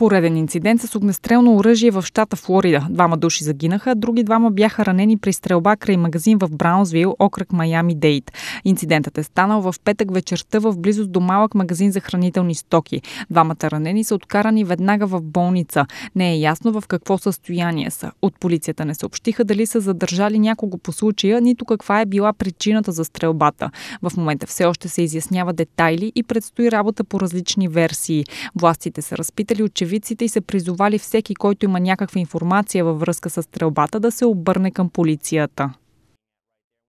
пореден инцидент с огнестрелно оръжие в щата Флорида. Двама души загинаха, други двама бяха ранени при стрелба край магазин в Браунсвил, окръг Майами Дейт. Инцидентът е станал в петък вечерта в близост до малък магазин за хранителни стоки. Двамата ранени са откарани веднага в болница. Не е ясно в какво състояние са. От полицията не съобщиха дали са задържали някого по случая, нито каква е била причината за стрелбата. В момента все още се изяснява детайли и предстои работа по различни версии. Властите са разпитали очевидно очевидците и са призовали всеки, който има някаква информация във връзка с стрелбата, да се обърне към полицията.